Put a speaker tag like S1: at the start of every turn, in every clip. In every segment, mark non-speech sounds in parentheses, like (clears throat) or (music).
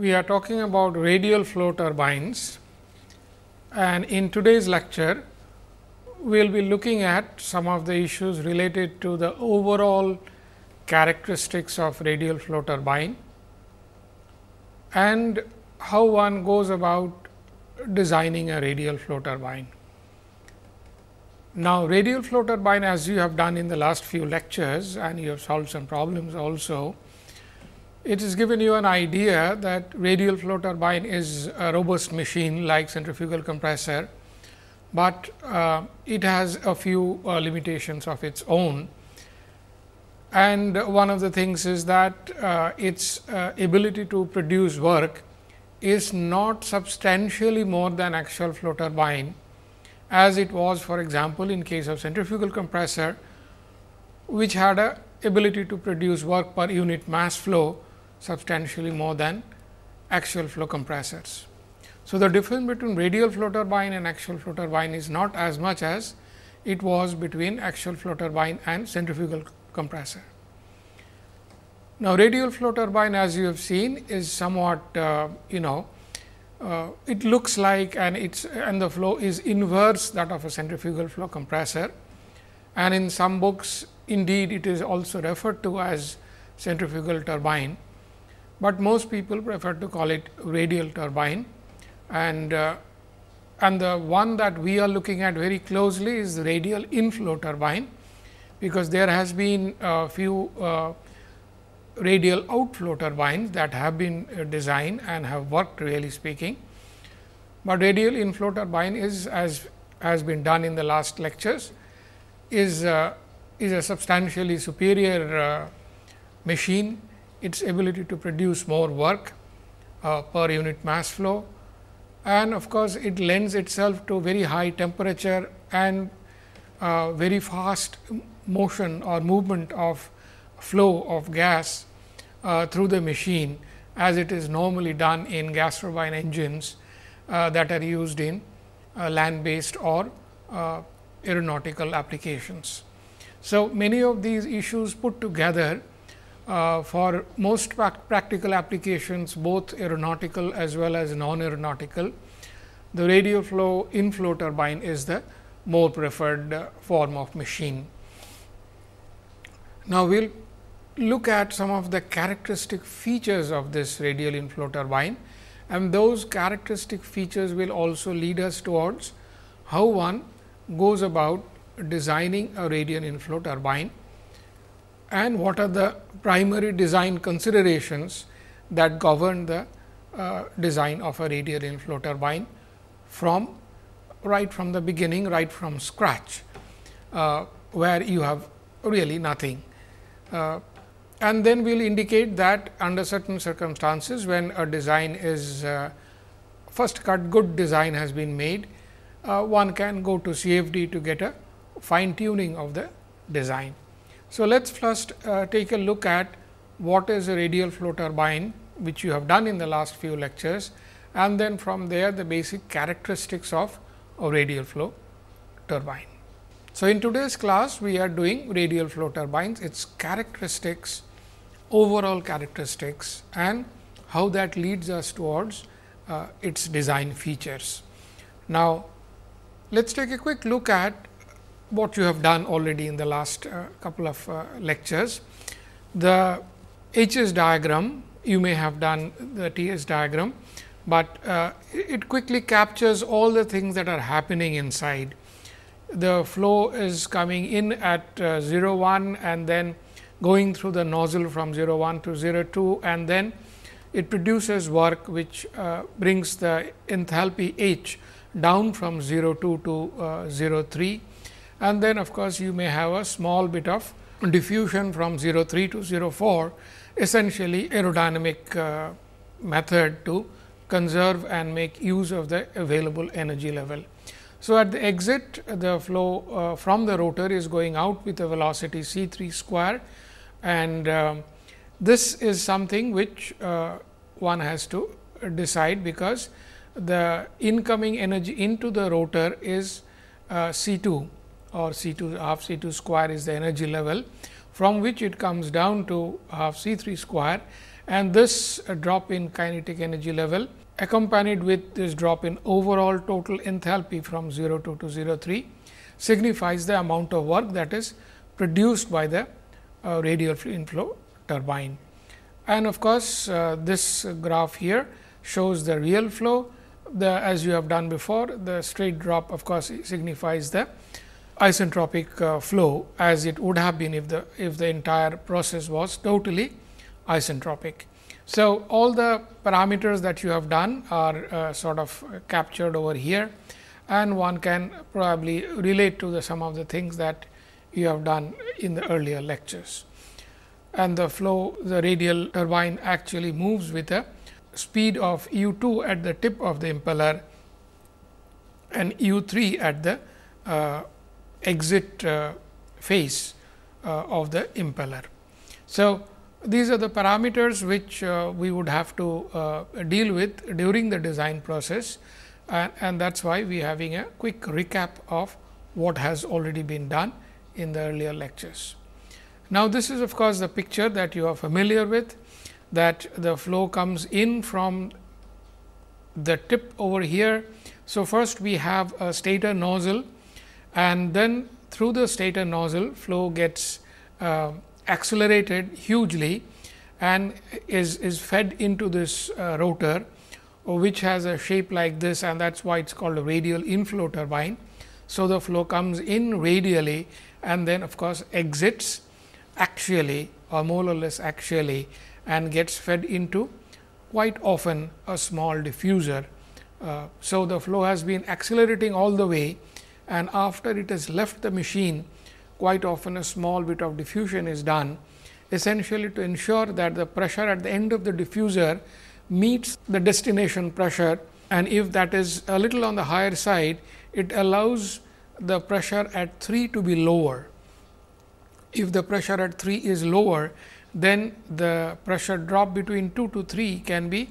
S1: we are talking about radial flow turbines and in today's lecture we will be looking at some of the issues related to the overall characteristics of radial flow turbine and how one goes about designing a radial flow turbine. Now, radial flow turbine as you have done in the last few lectures and you have solved some problems also it has given you an idea that radial flow turbine is a robust machine like centrifugal compressor, but uh, it has a few uh, limitations of its own. And one of the things is that uh, its uh, ability to produce work is not substantially more than actual flow turbine, as it was for example, in case of centrifugal compressor, which had a ability to produce work per unit mass flow substantially more than axial flow compressors. So, the difference between radial flow turbine and axial flow turbine is not as much as it was between axial flow turbine and centrifugal compressor. Now, radial flow turbine as you have seen is somewhat uh, you know uh, it looks like and it's and the flow is inverse that of a centrifugal flow compressor and in some books indeed it is also referred to as centrifugal turbine but most people prefer to call it radial turbine. And, uh, and the one that we are looking at very closely is radial inflow turbine, because there has been a few uh, radial outflow turbines that have been uh, designed and have worked really speaking. But radial inflow turbine is as has been done in the last lectures is, uh, is a substantially superior uh, machine its ability to produce more work uh, per unit mass flow and of course, it lends itself to very high temperature and uh, very fast motion or movement of flow of gas uh, through the machine as it is normally done in gas turbine engines uh, that are used in uh, land based or uh, aeronautical applications. So, many of these issues put together uh, for most practical applications both aeronautical as well as non-aeronautical. The radial flow inflow turbine is the more preferred uh, form of machine. Now, we will look at some of the characteristic features of this radial inflow turbine and those characteristic features will also lead us towards how one goes about designing a radial inflow turbine and what are the primary design considerations that govern the uh, design of a radial inflow turbine from right from the beginning, right from scratch, uh, where you have really nothing. Uh, and then we will indicate that under certain circumstances, when a design is uh, first cut good design has been made, uh, one can go to CFD to get a fine tuning of the design. So, let us first uh, take a look at what is a radial flow turbine, which you have done in the last few lectures and then from there the basic characteristics of a radial flow turbine. So, in today's class we are doing radial flow turbines, its characteristics, overall characteristics and how that leads us towards uh, its design features. Now, let us take a quick look at what you have done already in the last uh, couple of uh, lectures. The HS diagram, you may have done the TS diagram, but uh, it quickly captures all the things that are happening inside. The flow is coming in at uh, 0 1 and then going through the nozzle from 0 1 to 0 2 and then it produces work which uh, brings the enthalpy H down from 0 2 to uh, 0 3 and then of course, you may have a small bit of diffusion from 03 to 04 essentially aerodynamic uh, method to conserve and make use of the available energy level. So, at the exit the flow uh, from the rotor is going out with a velocity c 3 square and uh, this is something which uh, one has to decide because the incoming energy into the rotor is uh, c 2 or C 2 half C 2 square is the energy level from which it comes down to half C 3 square and this uh, drop in kinetic energy level accompanied with this drop in overall total enthalpy from 02 to 03 signifies the amount of work that is produced by the uh, radial inflow turbine. And of course, uh, this graph here shows the real flow the as you have done before the straight drop of course signifies the isentropic uh, flow as it would have been if the if the entire process was totally isentropic. So, all the parameters that you have done are uh, sort of captured over here and one can probably relate to the, some of the things that you have done in the earlier lectures. And the flow the radial turbine actually moves with a speed of u 2 at the tip of the impeller and u 3 at the uh, exit phase uh, uh, of the impeller. So, these are the parameters which uh, we would have to deal with during the design process and, and that is why we are having a quick recap of what has already been done in the earlier lectures. Now, this is of course, the picture that you are familiar with that the flow comes in from the tip over here. So, first we have a stator nozzle and then through the stator nozzle flow gets uh, accelerated hugely and is, is fed into this uh, rotor which has a shape like this and that is why it is called a radial inflow turbine. So, the flow comes in radially and then of course, exits actually, or more or less actually, and gets fed into quite often a small diffuser. Uh, so, the flow has been accelerating all the way and after it has left the machine quite often a small bit of diffusion is done essentially to ensure that the pressure at the end of the diffuser meets the destination pressure and if that is a little on the higher side it allows the pressure at 3 to be lower. If the pressure at 3 is lower then the pressure drop between 2 to 3 can be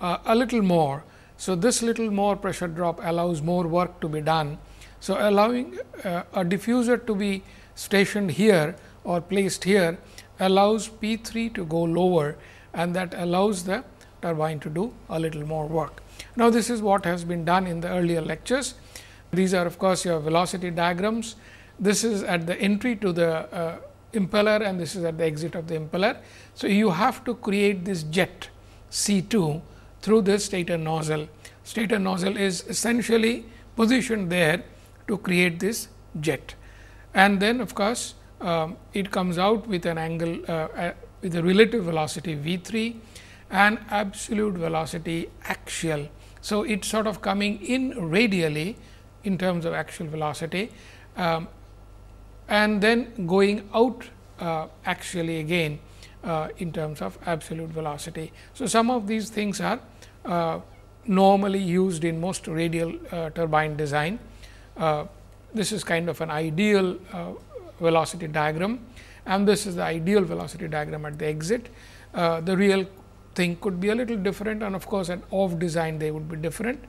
S1: uh, a little more. So, this little more pressure drop allows more work to be done so, allowing uh, a diffuser to be stationed here or placed here allows P 3 to go lower and that allows the turbine to do a little more work. Now, this is what has been done in the earlier lectures. These are of course, your velocity diagrams. This is at the entry to the uh, impeller and this is at the exit of the impeller. So, you have to create this jet C 2 through this stator nozzle. Stator nozzle is essentially positioned there to create this jet. And then of course, um, it comes out with an angle uh, uh, with a relative velocity v 3 and absolute velocity axial. So, it is sort of coming in radially in terms of axial velocity um, and then going out uh, axially again uh, in terms of absolute velocity. So, some of these things are uh, normally used in most radial uh, turbine design. Uh, this is kind of an ideal uh, velocity diagram and this is the ideal velocity diagram at the exit. Uh, the real thing could be a little different and of course, at off design they would be different,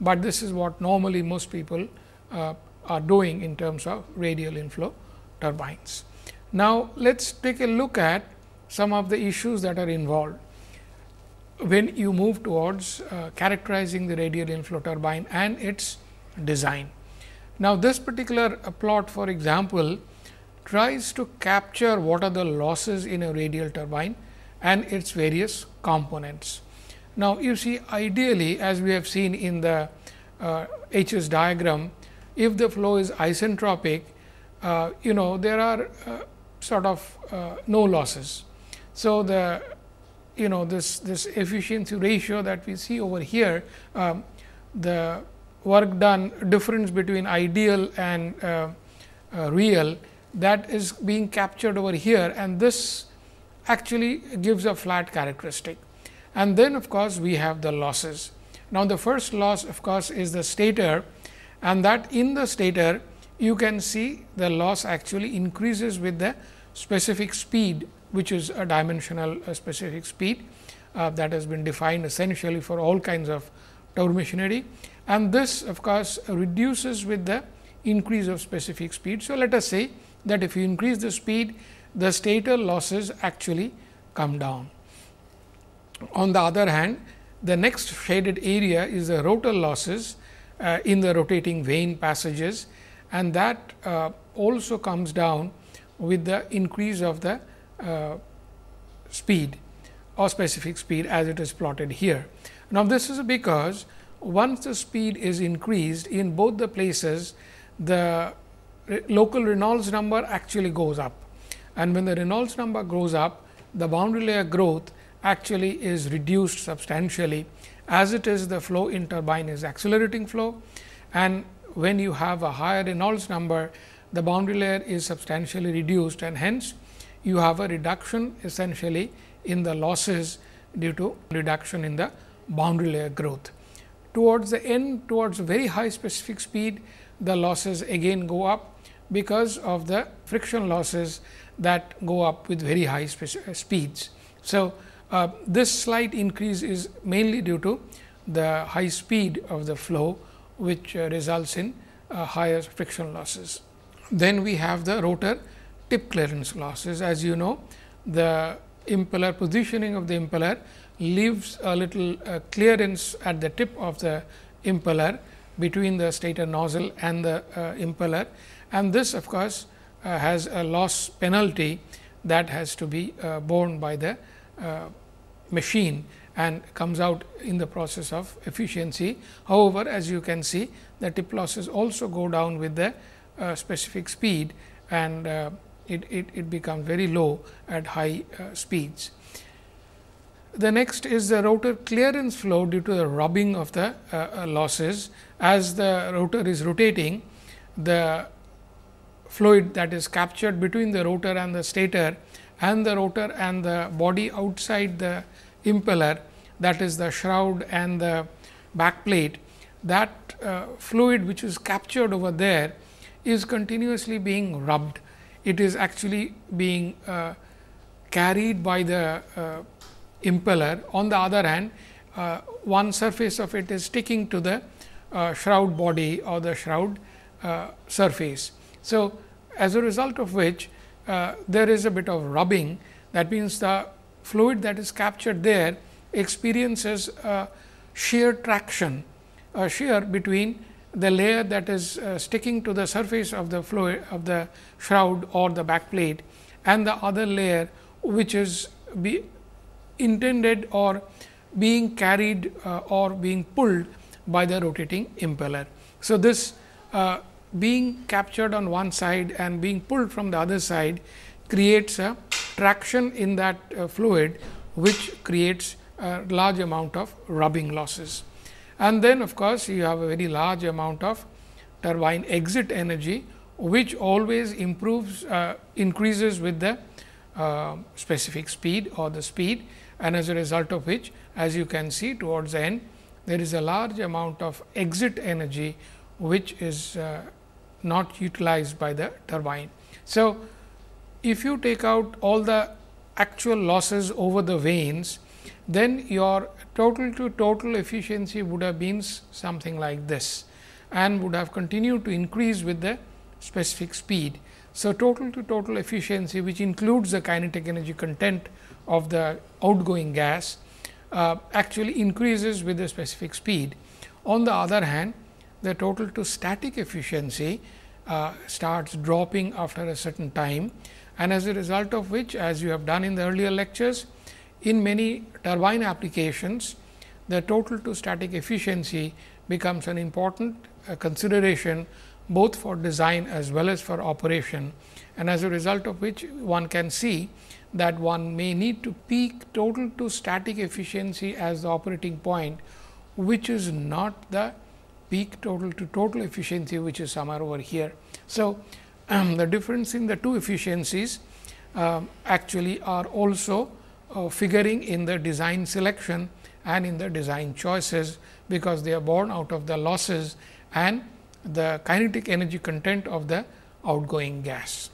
S1: but this is what normally most people uh, are doing in terms of radial inflow turbines. Now, let us take a look at some of the issues that are involved when you move towards uh, characterizing the radial inflow turbine and its design. Now, this particular uh, plot for example, tries to capture what are the losses in a radial turbine and its various components. Now, you see ideally as we have seen in the uh, HS diagram, if the flow is isentropic, uh, you know there are uh, sort of uh, no losses. So, the you know this, this efficiency ratio that we see over here, um, the work done difference between ideal and uh, uh, real that is being captured over here and this actually gives a flat characteristic. And then of course, we have the losses. Now, the first loss of course, is the stator and that in the stator you can see the loss actually increases with the specific speed which is a dimensional uh, specific speed uh, that has been defined essentially for all kinds of tower machinery and this of course, reduces with the increase of specific speed. So, let us say that if you increase the speed, the stator losses actually come down. On the other hand, the next shaded area is the rotor losses uh, in the rotating vane passages and that uh, also comes down with the increase of the uh, speed or specific speed as it is plotted here. Now, this is because once the speed is increased in both the places, the local Reynolds number actually goes up. And when the Reynolds number goes up, the boundary layer growth actually is reduced substantially as it is the flow in turbine is accelerating flow. And when you have a higher Reynolds number, the boundary layer is substantially reduced and hence you have a reduction essentially in the losses due to reduction in the boundary layer growth towards the end towards very high specific speed the losses again go up because of the friction losses that go up with very high uh, speeds. So, uh, this slight increase is mainly due to the high speed of the flow which uh, results in uh, higher friction losses. Then we have the rotor tip clearance losses as you know the impeller positioning of the impeller leaves a little uh, clearance at the tip of the impeller between the stator nozzle and the uh, impeller and this of course, uh, has a loss penalty that has to be uh, borne by the uh, machine and comes out in the process of efficiency. However, as you can see the tip losses also go down with the uh, specific speed and it, it, it, becomes very low at high speeds. The next is the rotor clearance flow due to the rubbing of the uh, uh, losses. As the rotor is rotating, the fluid that is captured between the rotor and the stator and the rotor and the body outside the impeller that is the shroud and the back plate that uh, fluid which is captured over there is continuously being rubbed. It is actually being uh, carried by the uh, impeller. On the other hand, uh, one surface of it is sticking to the uh, shroud body or the shroud uh, surface. So, as a result of which uh, there is a bit of rubbing that means, the fluid that is captured there experiences shear traction shear between the layer that is uh, sticking to the surface of the fluid of the shroud or the back plate and the other layer which is be intended or being carried uh, or being pulled by the rotating impeller. So, this uh, being captured on one side and being pulled from the other side creates a traction in that uh, fluid which creates a large amount of rubbing losses. And then of course, you have a very large amount of turbine exit energy which always improves uh, increases with the uh, specific speed or the speed and as a result of which as you can see towards the end there is a large amount of exit energy which is uh, not utilized by the turbine. So, if you take out all the actual losses over the vanes, then your total to total efficiency would have been something like this and would have continued to increase with the specific speed. So, total to total efficiency which includes the kinetic energy content of the outgoing gas uh, actually increases with the specific speed. On the other hand, the total to static efficiency uh, starts dropping after a certain time and as a result of which as you have done in the earlier lectures in many turbine applications the total to static efficiency becomes an important uh, consideration both for design as well as for operation and as a result of which one can see that one may need to peak total to static efficiency as the operating point, which is not the peak total to total efficiency, which is somewhere over here. So, um, (clears throat) the difference in the two efficiencies um, actually are also uh, figuring in the design selection and in the design choices, because they are born out of the losses and the kinetic energy content of the outgoing gas.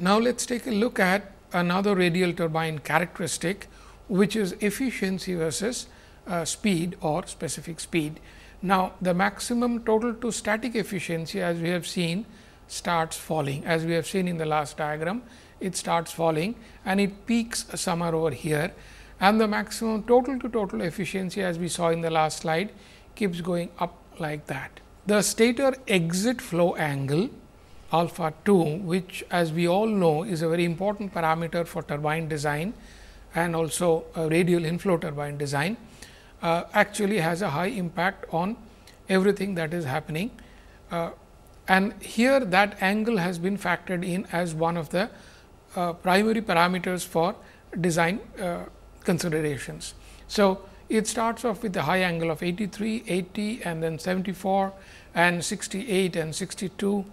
S1: Now, let us take a look at another radial turbine characteristic, which is efficiency versus uh, speed or specific speed. Now, the maximum total to static efficiency as we have seen starts falling as we have seen in the last diagram it starts falling and it peaks somewhere over here and the maximum total to total efficiency as we saw in the last slide keeps going up like that. The stator exit flow angle alpha 2, which as we all know is a very important parameter for turbine design and also radial inflow turbine design, uh, actually has a high impact on everything that is happening. Uh, and here that angle has been factored in as one of the uh, primary parameters for design uh, considerations. So, it starts off with a high angle of 83, 80 and then 74 and 68 and 62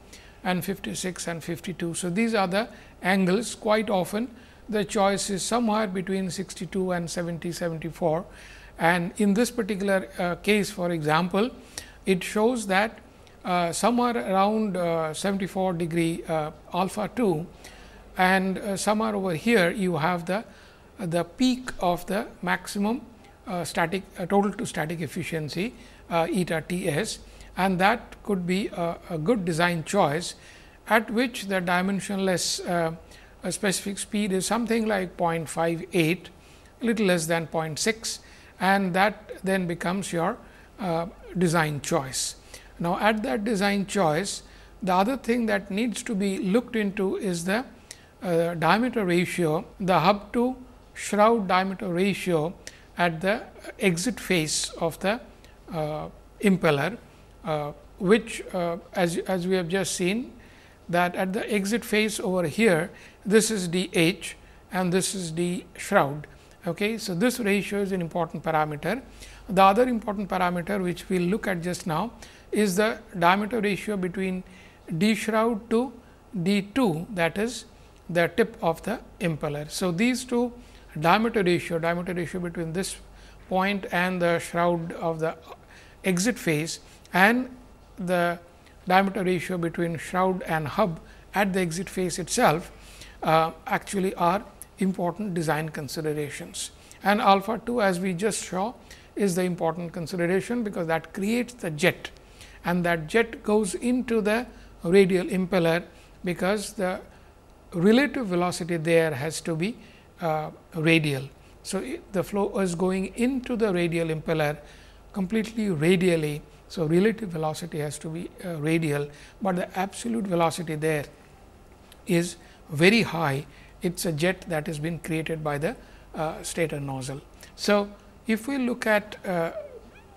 S1: and 56 and 52. So, these are the angles quite often the choice is somewhere between 62 and 70 74 and in this particular uh, case for example, it shows that uh, somewhere around uh, 74 degree uh, alpha 2 and uh, somewhere over here you have the the peak of the maximum uh, static total to static efficiency eta T s and that could be a, a good design choice at which the dimensionless uh, specific speed is something like 0.58, a little less than 0.6 and that then becomes your uh, design choice. Now, at that design choice, the other thing that needs to be looked into is the uh, diameter ratio, the hub to shroud diameter ratio at the uh, exit face of the uh, impeller uh, which uh, as, as we have just seen that at the exit phase over here, this is d h and this is d shroud. Okay. So, this ratio is an important parameter. The other important parameter which we will look at just now is the diameter ratio between d shroud to d 2 that is the tip of the impeller. So, these two diameter ratio, diameter ratio between this point and the shroud of the exit phase and the diameter ratio between shroud and hub at the exit phase itself uh, actually are important design considerations. And alpha 2 as we just saw is the important consideration, because that creates the jet and that jet goes into the radial impeller, because the relative velocity there has to be uh, radial. So, the flow is going into the radial impeller completely radially so, relative velocity has to be uh, radial, but the absolute velocity there is very high. It is a jet that has been created by the uh, stator nozzle. So, if we look at uh,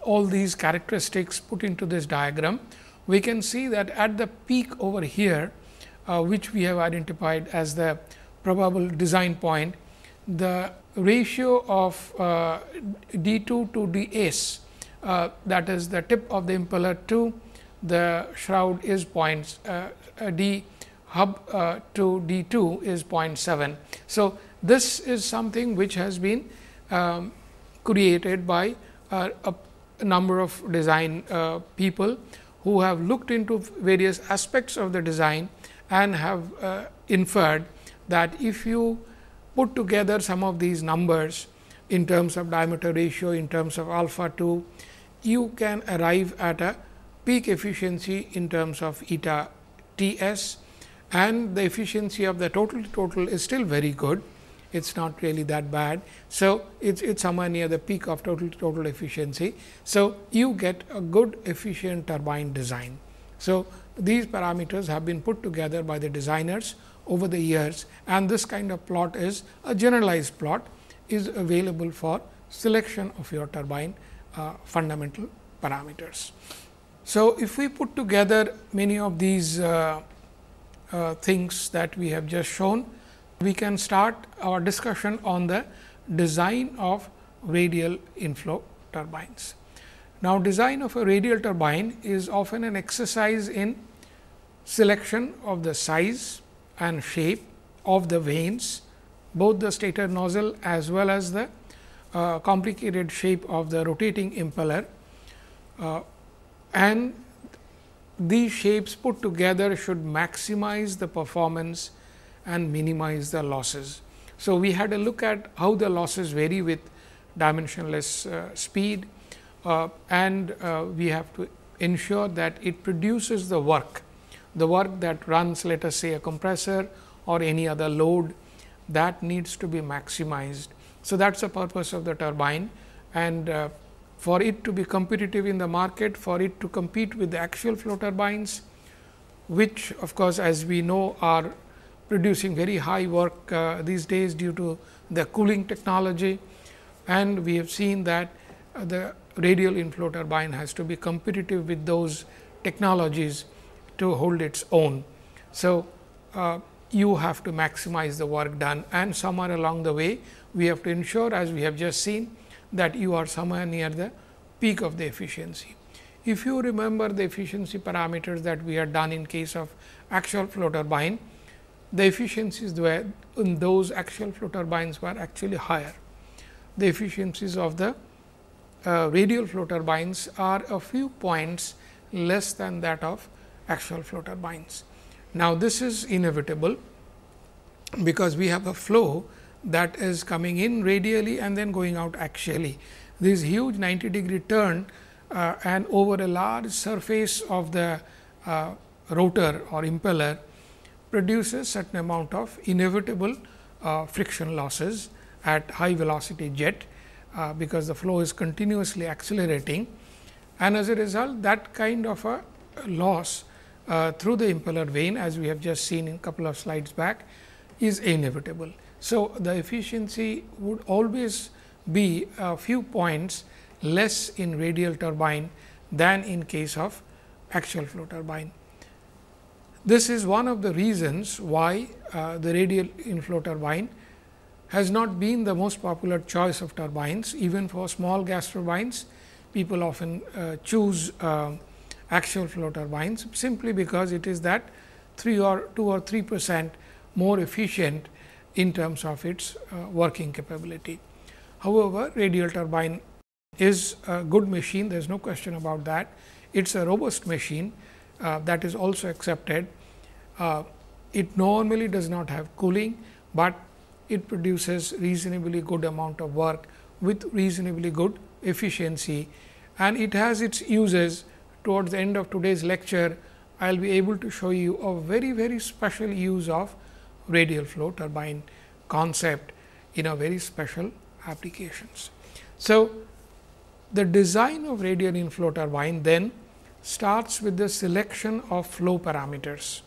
S1: all these characteristics put into this diagram, we can see that at the peak over here, uh, which we have identified as the probable design point, the ratio of uh, d 2 to d s uh, that is the tip of the impeller Two, the shroud is points uh, uh, d hub uh, to d 2 is 0.7. So, this is something which has been um, created by uh, a, number of design uh, people who have looked into various aspects of the design and have inferred that if you put together some of these numbers in terms of diameter ratio, in terms of alpha 2, you can arrive at a peak efficiency in terms of eta T s and the efficiency of the total total is still very good. It is not really that bad. So, it is somewhere near the peak of total total efficiency. So, you get a good efficient turbine design. So, these parameters have been put together by the designers over the years and this kind of plot is a generalized plot is available for selection of your turbine uh, fundamental parameters. So, if we put together many of these uh, uh, things that we have just shown, we can start our discussion on the design of radial inflow turbines. Now, design of a radial turbine is often an exercise in selection of the size and shape of the vanes, both the stator nozzle as well as the uh, complicated shape of the rotating impeller uh, and these shapes put together should maximize the performance and minimize the losses. So, we had a look at how the losses vary with dimensionless uh, speed uh, and uh, we have to ensure that it produces the work, the work that runs let us say a compressor or any other load that needs to be maximized so, that is the purpose of the turbine and uh, for it to be competitive in the market, for it to compete with the actual flow turbines, which of course, as we know are producing very high work uh, these days due to the cooling technology. And we have seen that uh, the radial inflow turbine has to be competitive with those technologies to hold its own. So, uh, you have to maximize the work done and somewhere along the way we have to ensure as we have just seen that you are somewhere near the peak of the efficiency. If you remember the efficiency parameters that we had done in case of actual flow turbine, the efficiencies were in those actual flow turbines were actually higher. The efficiencies of the uh, radial flow turbines are a few points less than that of actual flow turbines. Now, this is inevitable, because we have a flow that is coming in radially and then going out axially. This huge 90 degree turn uh, and over a large surface of the uh, rotor or impeller produces certain amount of inevitable uh, friction losses at high velocity jet, uh, because the flow is continuously accelerating. And as a result, that kind of a loss uh, through the impeller vane, as we have just seen in couple of slides back, is inevitable. So, the efficiency would always be a few points less in radial turbine than in case of axial flow turbine. This is one of the reasons why uh, the radial inflow turbine has not been the most popular choice of turbines even for small gas turbines. People often uh, choose uh, um, axial flow turbines simply because it is that 3 or 2 or 3 percent more efficient in terms of its uh, working capability. However, radial turbine is a good machine, there is no question about that. It is a robust machine uh, that is also accepted. Uh, it normally does not have cooling, but it produces reasonably good amount of work with reasonably good efficiency and it has its uses towards the end of today's lecture. I will be able to show you a very, very special use of radial flow turbine concept in a very special applications. So, the design of radial inflow turbine then starts with the selection of flow parameters.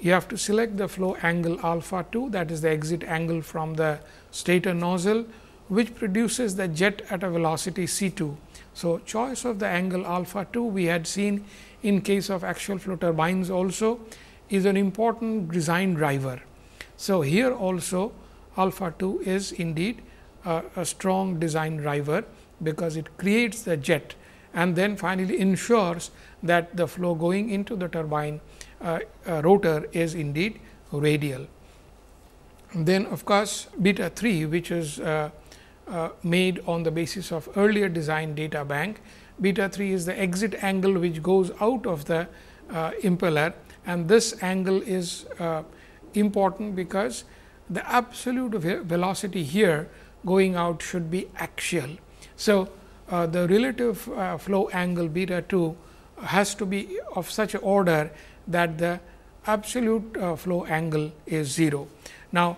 S1: You have to select the flow angle alpha 2 that is the exit angle from the stator nozzle which produces the jet at a velocity c 2. So, choice of the angle alpha 2 we had seen in case of axial flow turbines also is an important design driver. So, here also alpha 2 is indeed a, a strong design driver, because it creates the jet and then finally, ensures that the flow going into the turbine uh, uh, rotor is indeed radial. then of course, beta 3 which is uh, uh made on the basis of earlier design data bank, beta 3 is the exit angle which goes out of the uh, impeller and this angle is uh, important because the absolute velocity here going out should be axial. So, uh, the relative uh, flow angle beta 2 has to be of such order that the absolute uh, flow angle is 0. Now,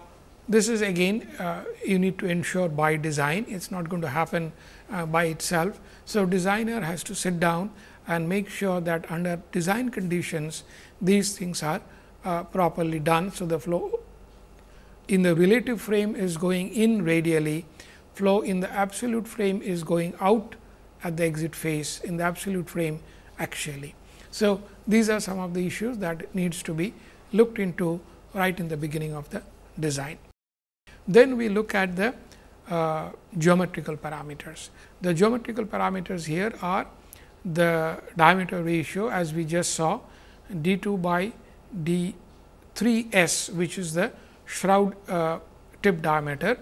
S1: this is again uh, you need to ensure by design it is not going to happen uh, by itself. So, designer has to sit down and make sure that under design conditions these things are uh, properly done. So, the flow in the relative frame is going in radially, flow in the absolute frame is going out at the exit phase in the absolute frame Actually, So, these are some of the issues that needs to be looked into right in the beginning of the design. Then we look at the uh, geometrical parameters. The geometrical parameters here are the diameter ratio as we just saw d 2 by the 3S which is the shroud uh, tip diameter,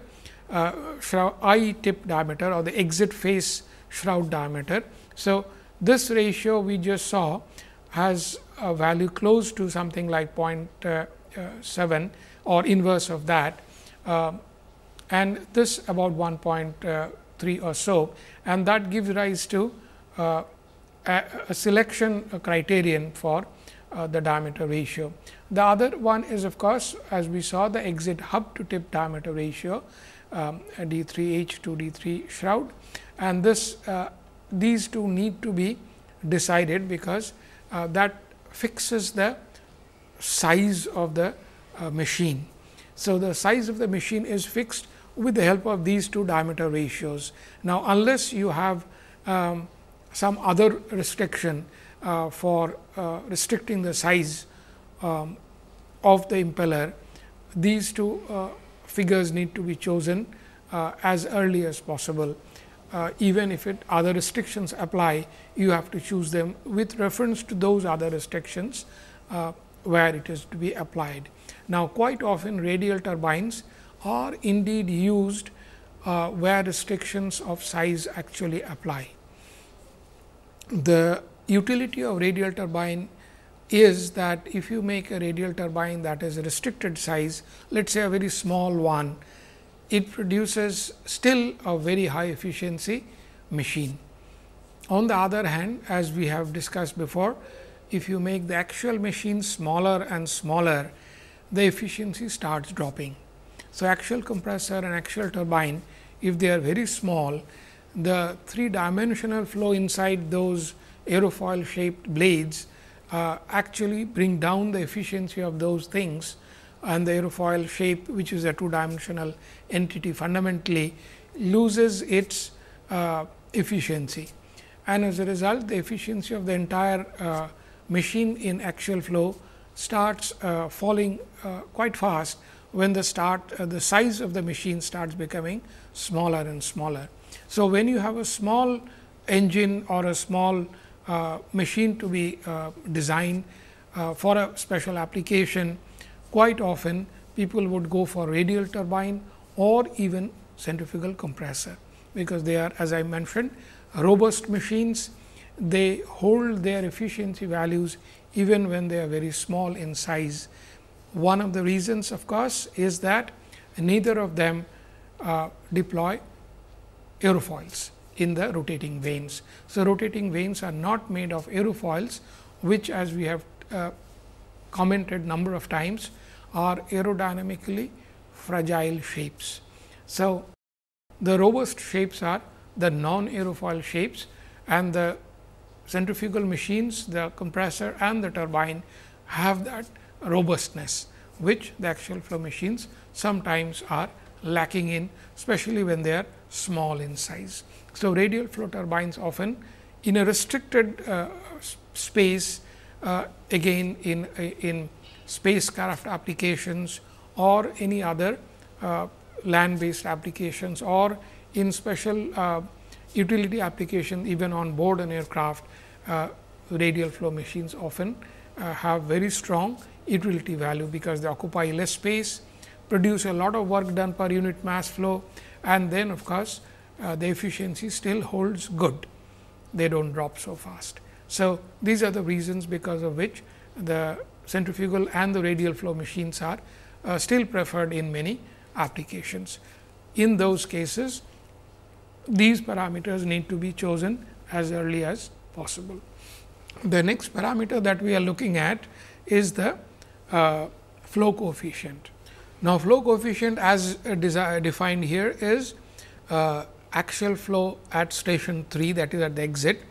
S1: uh, shroud I tip diameter or the exit face shroud diameter. So, this ratio we just saw has a value close to something like uh, uh, 0.7 or inverse of that um, and this about uh, 1.3 or so and that gives rise to a, a selection criterion for uh, the diameter ratio. The other one is of course, as we saw the exit hub to tip diameter ratio um, D 3 H to D 3 shroud and this uh, these two need to be decided because uh, that fixes the size of the uh, machine. So, the size of the machine is fixed with the help of these two diameter ratios. Now, unless you have um, some other restriction uh, for uh, restricting the size um, of the impeller, these two uh, figures need to be chosen uh, as early as possible. Uh, even if it other restrictions apply, you have to choose them with reference to those other restrictions uh, where it is to be applied. Now, quite often radial turbines are indeed used where restrictions of size actually apply. The utility of radial turbine is that if you make a radial turbine that is restricted size, let us say a very small one, it produces still a very high efficiency machine. On the other hand, as we have discussed before, if you make the actual machine smaller and smaller, the efficiency starts dropping. So, actual compressor and actual turbine, if they are very small, the three dimensional flow inside those aerofoil shaped blades uh, actually bring down the efficiency of those things and the aerofoil shape which is a two dimensional entity fundamentally loses its uh, efficiency. And as a result the efficiency of the entire uh, machine in axial flow starts uh, falling uh, quite fast when the start uh, the size of the machine starts becoming smaller and smaller. So, when you have a small engine or a small uh, machine to be uh, designed uh, for a special application, quite often people would go for radial turbine or even centrifugal compressor, because they are as I mentioned robust machines. They hold their efficiency values even when they are very small in size. One of the reasons of course, is that neither of them uh, deploy aerofoils in the rotating vanes. So, rotating vanes are not made of aerofoils, which as we have uh, commented number of times are aerodynamically fragile shapes. So, the robust shapes are the non aerofoil shapes and the centrifugal machines, the compressor and the turbine have that robustness, which the axial flow machines sometimes are lacking in, especially when they are small in size. So, radial flow turbines often in a restricted uh, space uh, again in uh, in spacecraft applications or any other uh, land based applications or in special uh, utility application even on board an aircraft uh, radial flow machines often have very strong utility value because they occupy less space produce a lot of work done per unit mass flow and then of course uh, the efficiency still holds good. They do not drop so fast. So, these are the reasons because of which the centrifugal and the radial flow machines are uh, still preferred in many applications. In those cases, these parameters need to be chosen as early as possible. The next parameter that we are looking at is the uh, flow coefficient. Now, flow coefficient as uh, defined here is uh, axial flow at station 3 that is at the exit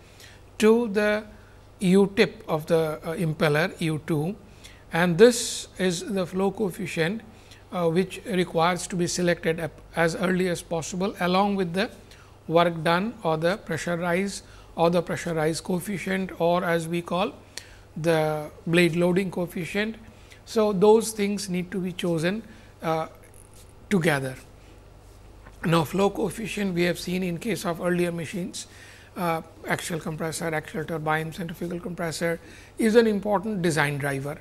S1: to the u tip of the uh, impeller u 2 and this is the flow coefficient uh, which requires to be selected as early as possible along with the work done or the pressure rise or the pressure rise coefficient or as we call the blade loading coefficient. So, those things need to be chosen uh, together. Now, flow coefficient we have seen in case of earlier machines uh, axial compressor, axial turbine, centrifugal compressor is an important design driver.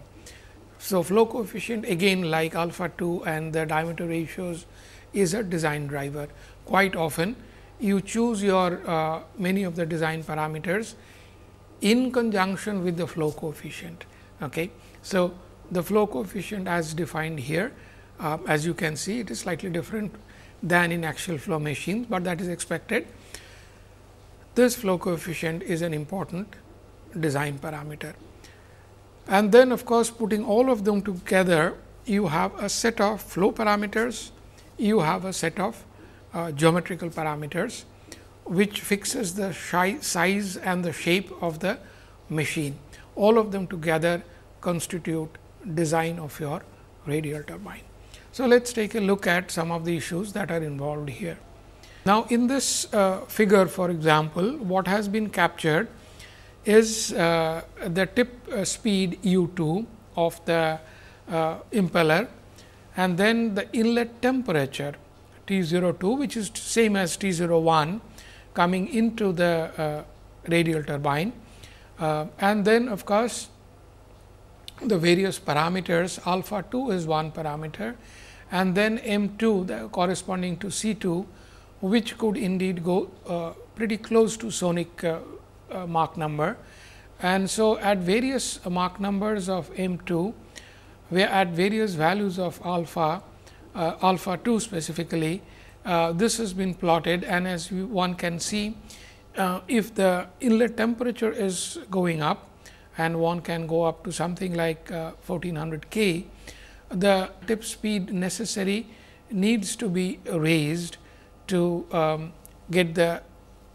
S1: So, flow coefficient again like alpha 2 and the diameter ratios is a design driver. Quite often you choose your uh, many of the design parameters in conjunction with the flow coefficient. Okay. So, the flow coefficient as defined here uh, as you can see it is slightly different than in axial flow machines, but that is expected. This flow coefficient is an important design parameter. And then of course, putting all of them together, you have a set of flow parameters, you have a set of uh, geometrical parameters, which fixes the size and the shape of the machine. All of them together constitute design of your radial turbine. So, let us take a look at some of the issues that are involved here. Now, in this uh, figure for example, what has been captured is uh, the tip uh, speed u 2 of the uh, impeller and then the inlet temperature T 02 which is same as T 01 coming into the uh, radial turbine uh, and then of course, the various parameters alpha 2 is one parameter and then M 2 corresponding to C 2, which could indeed go uh, pretty close to sonic uh, uh, Mach number. And so, at various Mach numbers of M 2, where at various values of alpha, uh, alpha 2 specifically, uh, this has been plotted and as one can see, uh, if the inlet temperature is going up and one can go up to something like 1400 K, the tip speed necessary needs to be raised to um, get the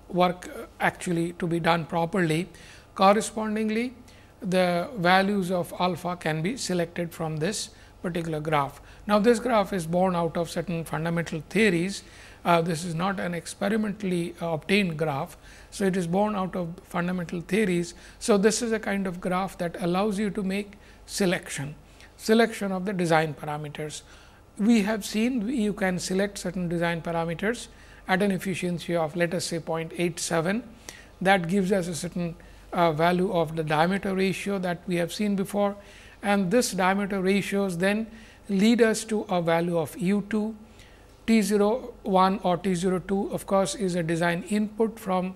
S1: work actually to be done properly. Correspondingly, the values of alpha can be selected from this particular graph. Now, this graph is born out of certain fundamental theories. Uh, this is not an experimentally uh, obtained graph. So, it is born out of fundamental theories. So, this is a kind of graph that allows you to make selection selection of the design parameters. We have seen you can select certain design parameters at an efficiency of let us say 0.87 that gives us a certain uh, value of the diameter ratio that we have seen before and this diameter ratios then lead us to a value of u 2 t 0 1 or t 0 2 of course, is a design input from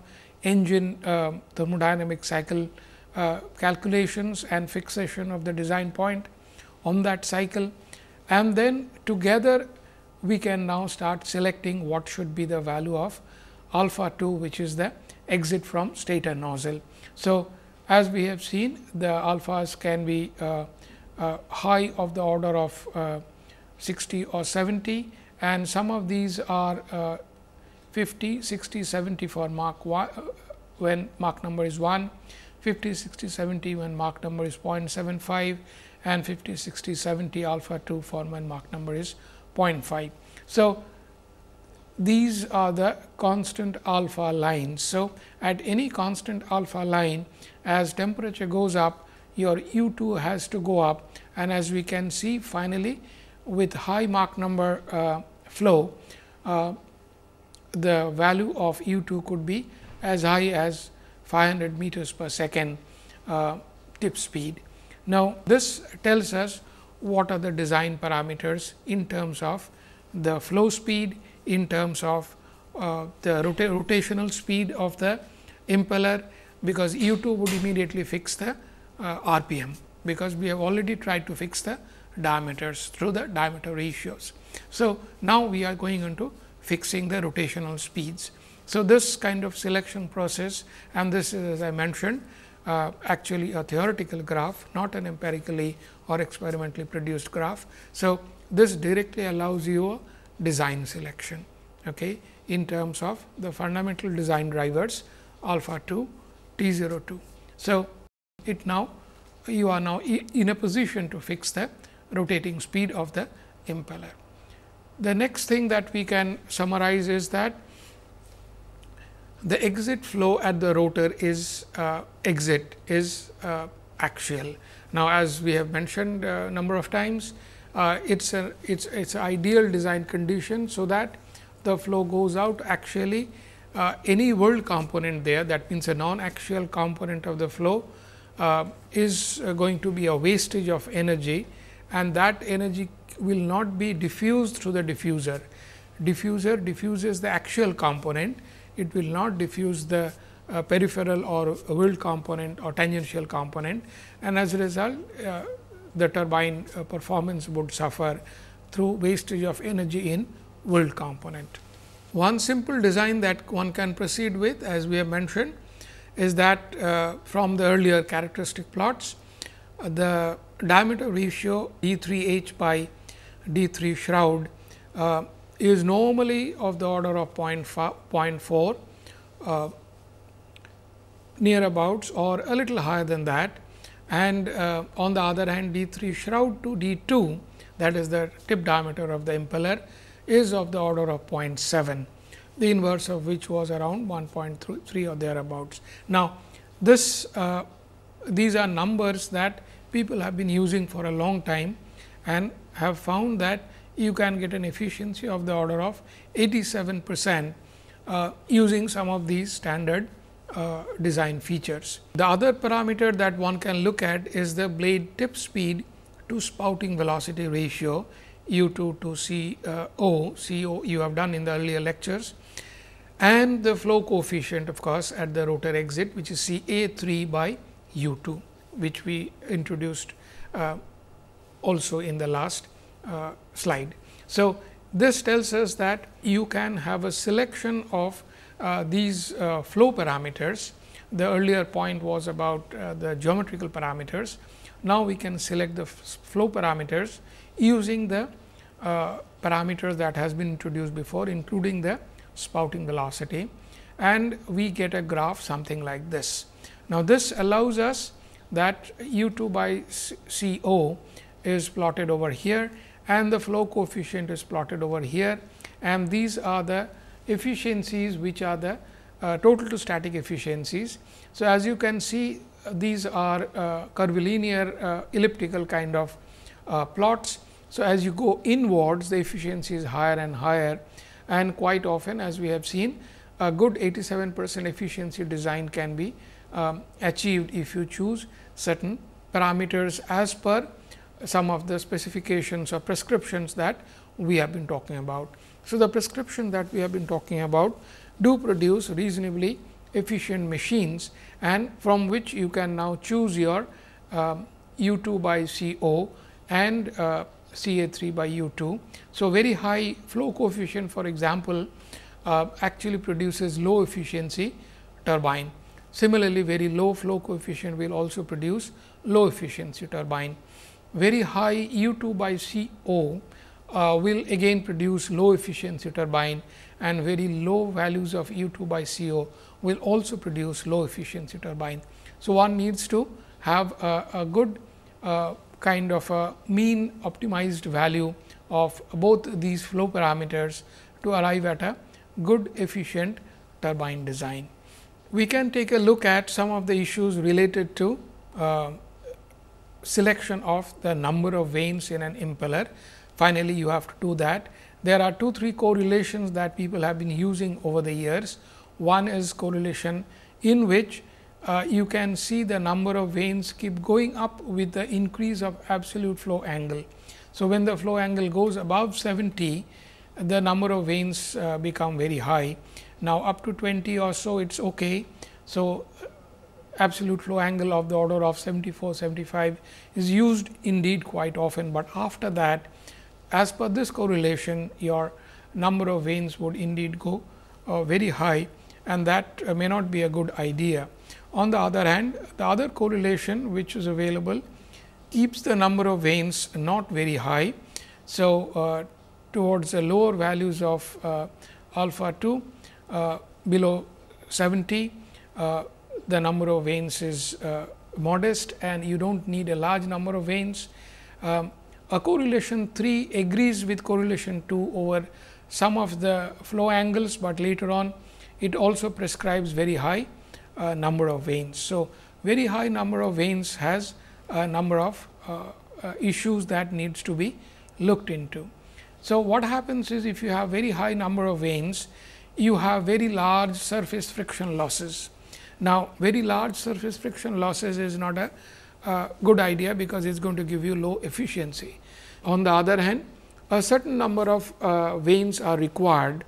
S1: engine uh, thermodynamic cycle uh, calculations and fixation of the design point on that cycle and then together we can now start selecting what should be the value of alpha 2 which is the exit from stator nozzle. So, as we have seen the alphas can be uh, uh, high of the order of uh, 60 or 70 and some of these are uh, 50, 60, 70 for Mach one, uh, when Mach number is 1, 50, 60, 70 when Mach number is 0.75 and 50, 60, 70 alpha 2 Foreman Mach number is 0.5. So, these are the constant alpha lines. So, at any constant alpha line as temperature goes up your U 2 has to go up and as we can see finally, with high Mach number uh, flow uh, the value of U 2 could be as high as 500 meters per second uh, tip speed. Now, this tells us what are the design parameters in terms of the flow speed, in terms of uh, the rota rotational speed of the impeller, because U 2 would immediately fix the uh, RPM, because we have already tried to fix the diameters through the diameter ratios. So, now we are going into fixing the rotational speeds. So, this kind of selection process and this is, as I mentioned uh, actually a theoretical graph, not an empirically or experimentally produced graph. So, this directly allows you a design selection okay, in terms of the fundamental design drivers alpha 2 T 0 2. So, it now you are now in a position to fix the rotating speed of the impeller. The next thing that we can summarize is that the exit flow at the rotor is uh, exit is uh, axial. Now, as we have mentioned a uh, number of times, uh, it's an it's it's ideal design condition so that the flow goes out actually. Uh, any world component there, that means a non-axial component of the flow, uh, is going to be a wastage of energy, and that energy will not be diffused through the diffuser. Diffuser diffuses the axial component it will not diffuse the uh, peripheral or wheeled component or tangential component and as a result uh, the turbine uh, performance would suffer through wastage of energy in wheeled component. One simple design that one can proceed with as we have mentioned is that uh, from the earlier characteristic plots uh, the diameter ratio d 3 h by d 3 shroud uh, is normally of the order of 0.5, 0.4 uh, nearabouts or a little higher than that and uh, on the other hand D 3 shroud to D 2 that is the tip diameter of the impeller is of the order of 0.7 the inverse of which was around 1.3 or thereabouts. Now, this uh, these are numbers that people have been using for a long time and have found that you can get an efficiency of the order of 87 percent uh, using some of these standard uh, design features. The other parameter that one can look at is the blade tip speed to spouting velocity ratio U2 to CO, CO you have done in the earlier lectures and the flow coefficient of course, at the rotor exit which is CA3 by U2 which we introduced uh, also in the last uh, slide. So, this tells us that you can have a selection of uh, these uh, flow parameters. The earlier point was about uh, the geometrical parameters. Now, we can select the flow parameters using the uh, parameters that has been introduced before including the spouting velocity and we get a graph something like this. Now, this allows us that u 2 by C O is plotted over here and the flow coefficient is plotted over here and these are the efficiencies which are the uh, total to static efficiencies. So, as you can see these are uh, curvilinear uh, elliptical kind of uh, plots. So, as you go inwards the efficiency is higher and higher and quite often as we have seen a good 87 percent efficiency design can be um, achieved if you choose certain parameters as per some of the specifications or prescriptions that we have been talking about. So, the prescription that we have been talking about do produce reasonably efficient machines and from which you can now choose your um, U 2 by C O and uh, C A 3 by U 2. So, very high flow coefficient for example, uh, actually produces low efficiency turbine. Similarly, very low flow coefficient will also produce low efficiency turbine very high U 2 by C O uh, will again produce low efficiency turbine and very low values of U 2 by C O will also produce low efficiency turbine. So, one needs to have a, a good uh, kind of a mean optimized value of both these flow parameters to arrive at a good efficient turbine design. We can take a look at some of the issues related to uh, selection of the number of vanes in an impeller. Finally, you have to do that. There are two, three correlations that people have been using over the years. One is correlation in which uh, you can see the number of vanes keep going up with the increase of absolute flow angle. So, when the flow angle goes above 70, the number of vanes uh, become very high. Now, up to 20 or so it is ok. So, absolute low angle of the order of 74, 75 is used indeed quite often, but after that as per this correlation your number of veins would indeed go uh, very high and that uh, may not be a good idea. On the other hand, the other correlation which is available keeps the number of veins not very high. So, uh, towards the lower values of uh, alpha 2 uh, below 70, uh, the number of veins is uh, modest and you do not need a large number of veins. Um, a correlation 3 agrees with correlation 2 over some of the flow angles, but later on it also prescribes very high uh, number of veins. So, very high number of veins has a number of uh, uh, issues that needs to be looked into. So, what happens is if you have very high number of veins, you have very large surface friction losses. Now, very large surface friction losses is not a uh, good idea because it is going to give you low efficiency. On the other hand, a certain number of uh, vanes are required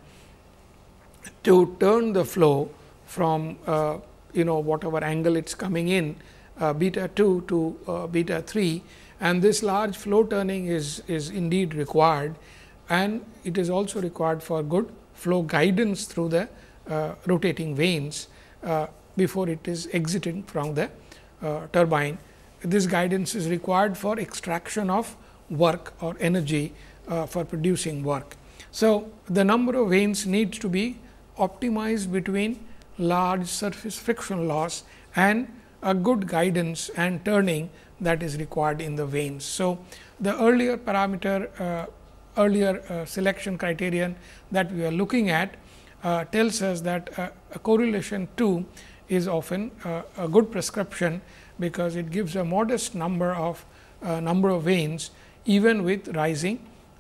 S1: to turn the flow from uh, you know whatever angle it is coming in uh, beta 2 to uh, beta 3 and this large flow turning is, is indeed required and it is also required for good flow guidance through the uh, rotating vanes. Uh, before it is exiting from the uh, turbine. This guidance is required for extraction of work or energy uh, for producing work. So, the number of vanes needs to be optimized between large surface friction loss and a good guidance and turning that is required in the vanes. So, the earlier parameter uh, earlier uh, selection criterion that we are looking at uh, tells us that uh, a correlation to is often uh, a good prescription because it gives a modest number of uh, number of veins even with rising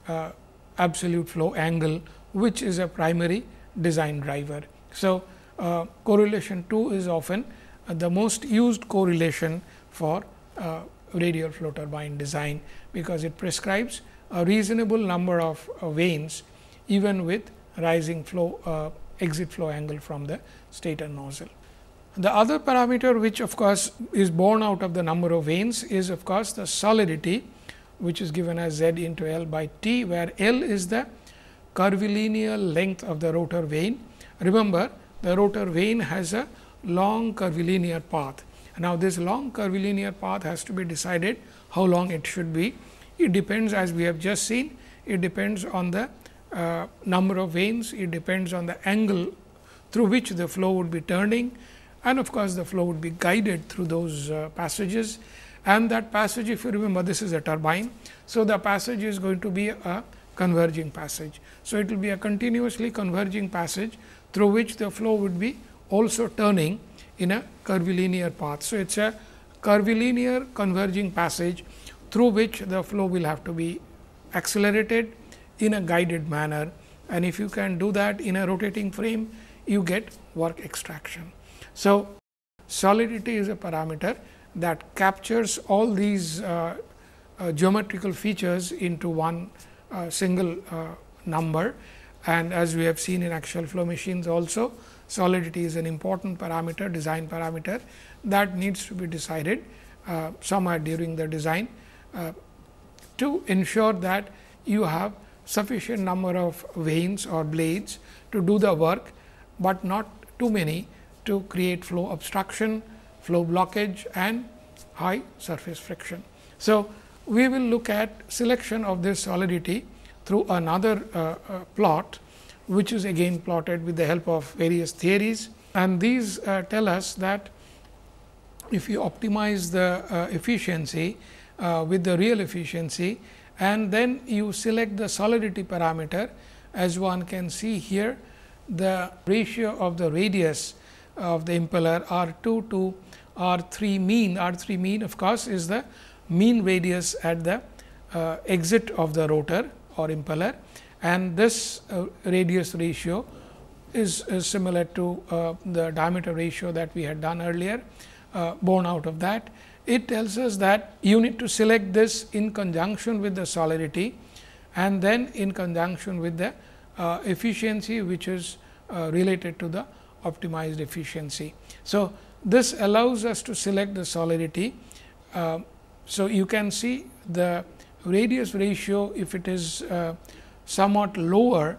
S1: uh, absolute flow angle which is a primary design driver. So, uh, correlation 2 is often the most used correlation for uh, radial flow turbine design because it prescribes a reasonable number of uh, veins even with rising flow exit flow angle from the stator nozzle. The other parameter which of course, is born out of the number of vanes is of course, the solidity which is given as z into L by t, where L is the curvilinear length of the rotor vein. Remember, the rotor vein has a long curvilinear path. Now, this long curvilinear path has to be decided how long it should be. It depends as we have just seen, it depends on the uh, number of vanes, it depends on the angle through which the flow would be turning, and of course, the flow would be guided through those uh, passages and that passage if you remember this is a turbine. So, the passage is going to be a converging passage. So, it will be a continuously converging passage through which the flow would be also turning in a curvilinear path. So, it is a curvilinear converging passage through which the flow will have to be accelerated in a guided manner and if you can do that in a rotating frame, you get work extraction. So, solidity is a parameter that captures all these uh, uh, geometrical features into one uh, single uh, number and as we have seen in actual flow machines also solidity is an important parameter design parameter that needs to be decided uh, somewhere during the design uh, to ensure that you have sufficient number of vanes or blades to do the work, but not too many to create flow obstruction, flow blockage and high surface friction. So, we will look at selection of this solidity through another uh, uh, plot, which is again plotted with the help of various theories. And these uh, tell us that if you optimize the uh, efficiency uh, with the real efficiency and then you select the solidity parameter, as one can see here, the ratio of the radius of the impeller R 2 to R 3 mean. R 3 mean of course, is the mean radius at the uh, exit of the rotor or impeller and this uh, radius ratio is, is similar to uh, the diameter ratio that we had done earlier uh, born out of that. It tells us that you need to select this in conjunction with the solidity and then in conjunction with the uh, efficiency which is uh, related to the optimized efficiency. So, this allows us to select the solidity. Uh, so, you can see the radius ratio if it is uh, somewhat lower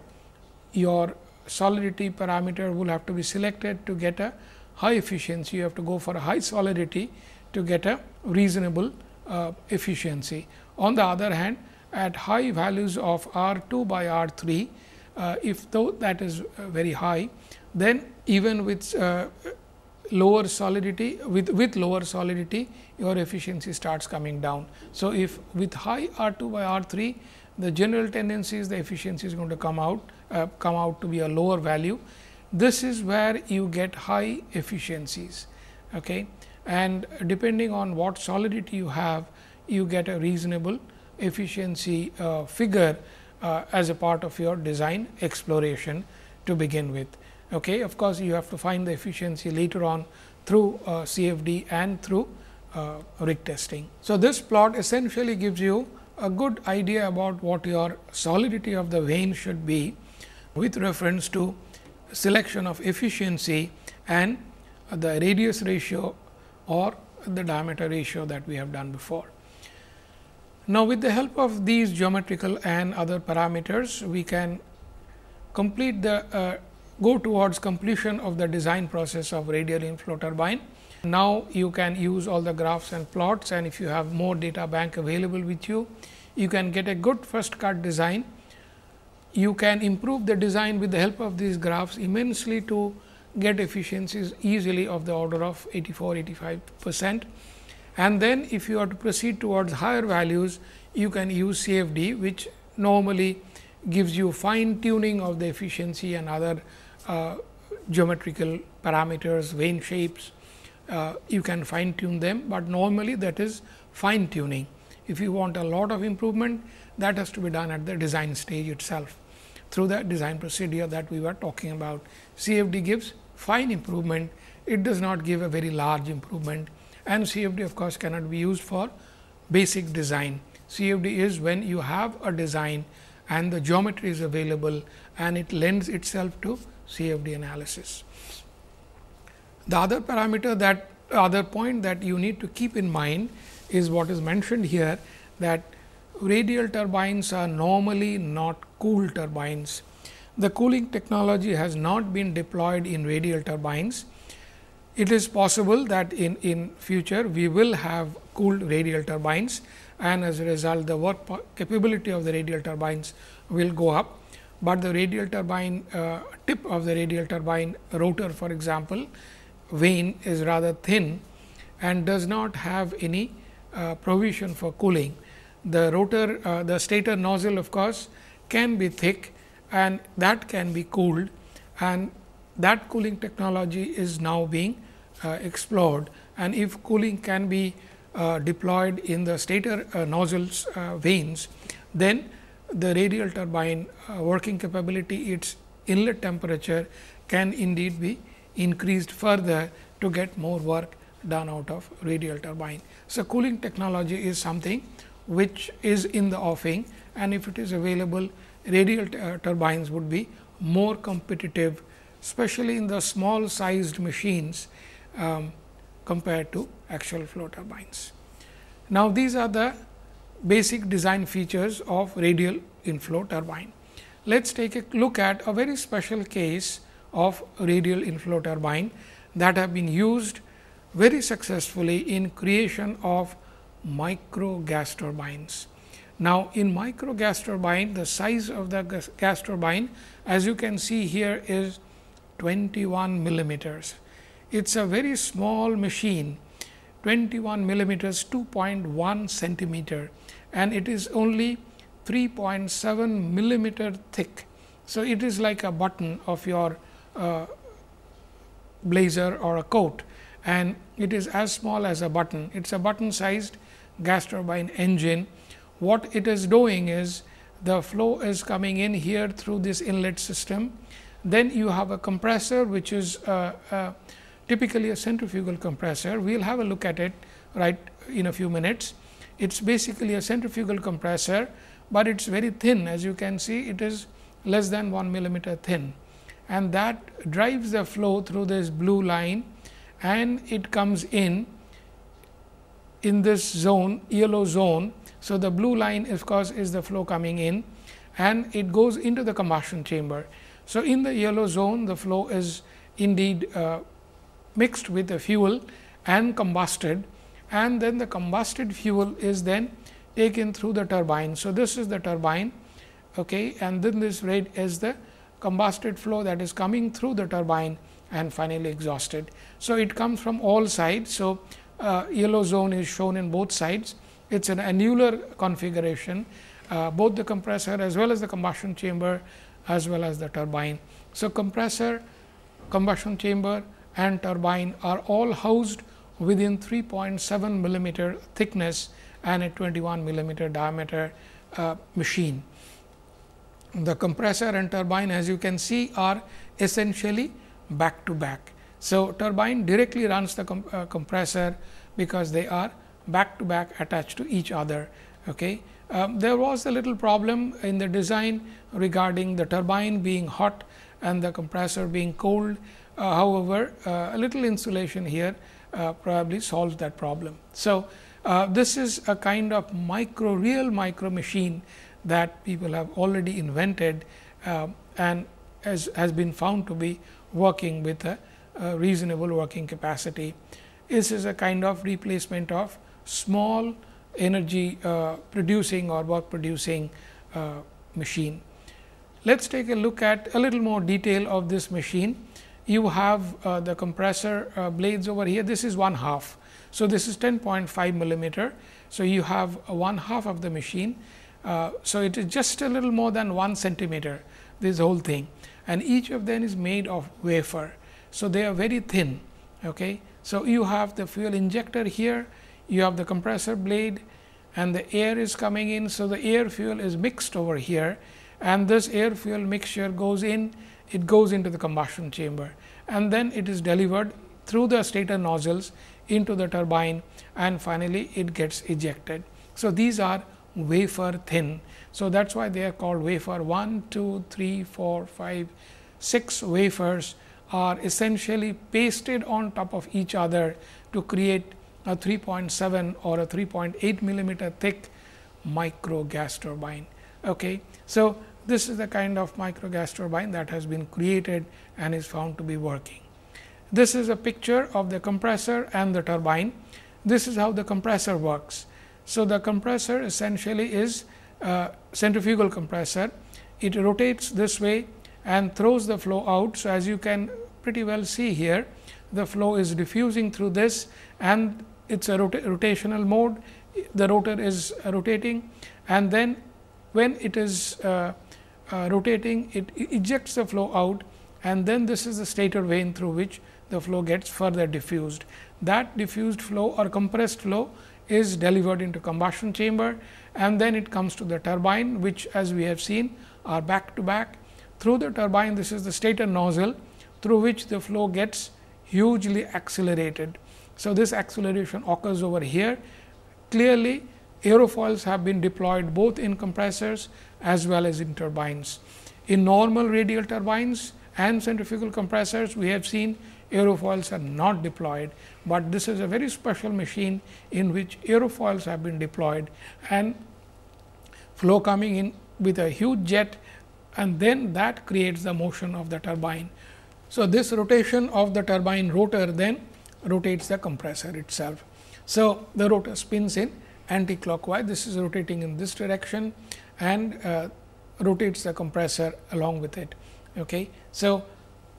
S1: your solidity parameter will have to be selected to get a high efficiency. You have to go for a high solidity to get a reasonable uh, efficiency. On the other hand, at high values of R 2 by R 3, uh, if though that is uh, very high, then even with uh, lower solidity with, with lower solidity your efficiency starts coming down. So, if with high R 2 by R 3 the general tendency is the efficiency is going to come out uh, come out to be a lower value. This is where you get high efficiencies okay? and depending on what solidity you have you get a reasonable efficiency uh, figure uh, as a part of your design exploration to begin with. Okay. Of course, you have to find the efficiency later on through uh, CFD and through uh, rig testing. So, this plot essentially gives you a good idea about what your solidity of the vein should be with reference to selection of efficiency and the radius ratio or the diameter ratio that we have done before. Now, with the help of these geometrical and other parameters, we can complete the uh, go towards completion of the design process of radial inflow turbine. Now, you can use all the graphs and plots and if you have more data bank available with you, you can get a good first cut design. You can improve the design with the help of these graphs immensely to get efficiencies easily of the order of 84 85 percent. And then if you are to proceed towards higher values, you can use CFD which normally gives you fine tuning of the efficiency and other uh, geometrical parameters, vane shapes, uh, you can fine tune them, but normally that is fine tuning. If you want a lot of improvement that has to be done at the design stage itself through the design procedure that we were talking about. CFD gives fine improvement, it does not give a very large improvement and CFD of course, cannot be used for basic design. CFD is when you have a design and the geometry is available and it lends itself to CFD analysis. The other parameter that other point that you need to keep in mind is what is mentioned here that radial turbines are normally not cool turbines. The cooling technology has not been deployed in radial turbines. It is possible that in, in future we will have cooled radial turbines and as a result the work capability of the radial turbines will go up but the radial turbine uh, tip of the radial turbine rotor for example, vane is rather thin and does not have any uh, provision for cooling. The rotor, uh, the stator nozzle of course, can be thick and that can be cooled and that cooling technology is now being uh, explored. And if cooling can be uh, deployed in the stator uh, nozzles vanes, then the radial turbine uh, working capability, its inlet temperature can indeed be increased further to get more work done out of radial turbine. So, cooling technology is something which is in the offing and if it is available radial uh, turbines would be more competitive especially in the small sized machines um, compared to actual flow turbines. Now, these are the basic design features of radial inflow turbine. Let us take a look at a very special case of radial inflow turbine that have been used very successfully in creation of micro gas turbines. Now, in micro gas turbine, the size of the gas, turbine as you can see here is 21 millimeters. It is a very small machine 21 millimeters 2.1 centimeter and it is only 3.7 millimeter thick. So, it is like a button of your uh, blazer or a coat and it is as small as a button. It is a button sized gas turbine engine. What it is doing is the flow is coming in here through this inlet system. Then you have a compressor which is uh, uh, typically a centrifugal compressor. We will have a look at it right in a few minutes. It is basically a centrifugal compressor, but it is very thin as you can see it is less than 1 millimeter thin and that drives the flow through this blue line and it comes in in this zone yellow zone. So, the blue line of course, is the flow coming in and it goes into the combustion chamber. So, in the yellow zone the flow is indeed uh, mixed with the fuel and combusted and then the combusted fuel is then taken through the turbine. So, this is the turbine okay, and then this red is the combusted flow that is coming through the turbine and finally exhausted. So, it comes from all sides. So, uh, yellow zone is shown in both sides. It is an annular configuration, uh, both the compressor as well as the combustion chamber as well as the turbine. So, compressor, combustion chamber and turbine are all housed within 3.7 millimeter thickness and a 21 millimeter diameter uh, machine. The compressor and turbine as you can see are essentially back to back. So, turbine directly runs the comp uh, compressor because they are back to back attached to each other. Okay. Um, there was a little problem in the design regarding the turbine being hot and the compressor being cold. Uh, however, uh, a little insulation here uh, probably solves that problem. So, uh, this is a kind of micro real micro machine that people have already invented uh, and has, has been found to be working with a, a reasonable working capacity. This is a kind of replacement of small energy uh, producing or work producing uh, machine. Let us take a look at a little more detail of this machine you have uh, the compressor uh, blades over here. This is one half. So, this is 10.5 millimeter. So, you have one half of the machine. Uh, so, it is just a little more than 1 centimeter this whole thing and each of them is made of wafer. So, they are very thin. Okay? So, you have the fuel injector here, you have the compressor blade and the air is coming in. So, the air fuel is mixed over here and this air fuel mixture goes in it goes into the combustion chamber and then it is delivered through the stator nozzles into the turbine and finally, it gets ejected. So, these are wafer thin. So, that is why they are called wafer 1, 2, 3, 4, 5, 6 wafers are essentially pasted on top of each other to create a 3.7 or a 3.8 millimeter thick micro gas turbine. Okay. So, this is the kind of micro gas turbine that has been created and is found to be working. This is a picture of the compressor and the turbine. This is how the compressor works. So, the compressor essentially is a centrifugal compressor. It rotates this way and throws the flow out. So, as you can pretty well see here, the flow is diffusing through this and it is a rota rotational mode. The rotor is rotating and then when it is uh, uh, rotating it ejects the flow out and then this is the stator vane through which the flow gets further diffused. That diffused flow or compressed flow is delivered into combustion chamber and then it comes to the turbine which as we have seen are back to back. Through the turbine this is the stator nozzle through which the flow gets hugely accelerated. So, this acceleration occurs over here. Clearly, aerofoils have been deployed both in compressors as well as in turbines. In normal radial turbines and centrifugal compressors, we have seen aerofoils are not deployed, but this is a very special machine in which aerofoils have been deployed and flow coming in with a huge jet and then that creates the motion of the turbine. So, this rotation of the turbine rotor then rotates the compressor itself. So, the rotor spins in anti-clockwise. This is rotating in this direction and uh, rotates the compressor along with it. Okay. So,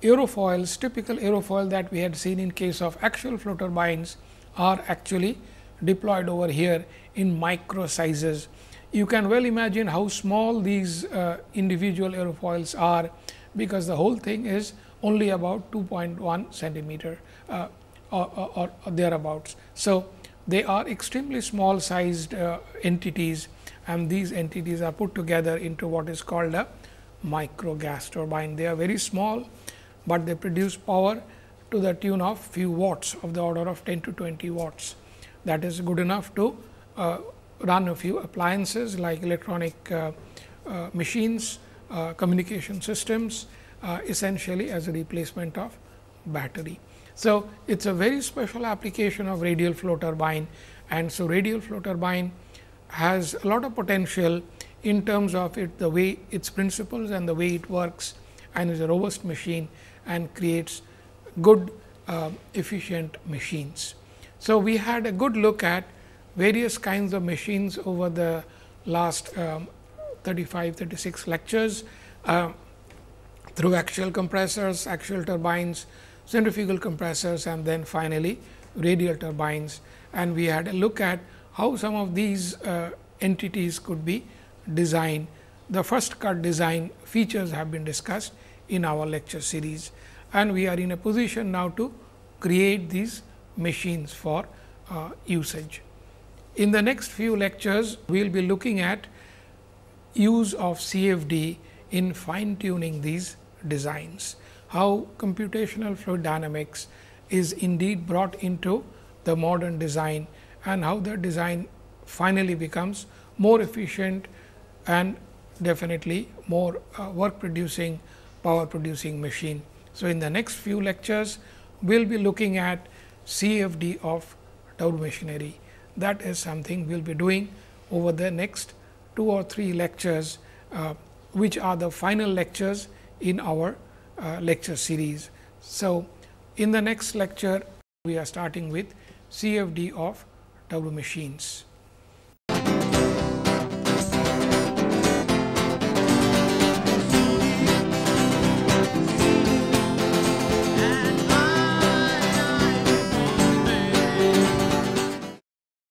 S1: aerofoils, typical aerofoil that we had seen in case of actual flow turbines are actually deployed over here in micro sizes. You can well imagine how small these uh, individual aerofoils are, because the whole thing is only about 2.1 centimeter uh, or, or, or thereabouts. So, they are extremely small sized uh, entities and these entities are put together into what is called a micro gas turbine. They are very small, but they produce power to the tune of few watts of the order of 10 to 20 watts. That is good enough to uh, run a few appliances like electronic uh, uh, machines, uh, communication systems uh, essentially as a replacement of battery. So, it is a very special application of radial flow turbine and so radial flow turbine has a lot of potential in terms of it the way its principles and the way it works and is a robust machine and creates good uh, efficient machines. So, we had a good look at various kinds of machines over the last um, 35, 36 lectures uh, through axial compressors, axial turbines, centrifugal compressors and then finally, radial turbines. And we had a look at how some of these uh, entities could be designed. The first cut design features have been discussed in our lecture series and we are in a position now to create these machines for uh, usage. In the next few lectures, we will be looking at use of CFD in fine tuning these designs how computational fluid dynamics is indeed brought into the modern design and how the design finally becomes more efficient and definitely more uh, work producing power producing machine. So, in the next few lectures we will be looking at CFD of Taube machinery that is something we will be doing over the next two or three lectures uh, which are the final lectures in our uh, lecture series. So, in the next lecture, we are starting with CFD of W machines.